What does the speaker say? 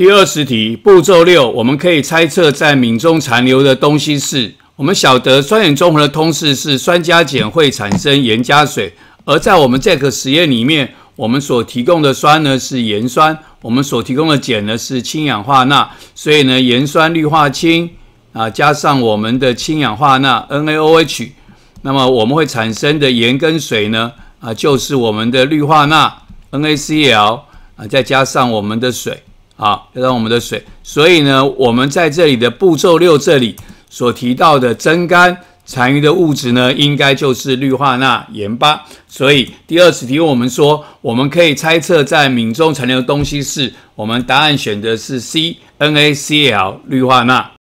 第二十题步骤六，我们可以猜测在皿中残留的东西是。我们晓得酸碱中和的通式是酸加碱会产生盐加水。而在我们这个实验里面，我们所提供的酸呢是盐酸，我们所提供的碱呢是氢氧化钠，所以呢盐酸氯化氢啊加上我们的氢氧化钠 NaOH，那么我们会产生的盐跟水呢啊就是我们的氯化钠 NaCl 啊再加上我们的水。好，就上我们的水，所以呢，我们在这里的步骤六这里所提到的蒸干，残余的物质呢，应该就是氯化钠盐巴。所以第二次提问我们说，我们可以猜测在皿中残留的东西是，我们答案选的是 C，NaCl 氯化钠。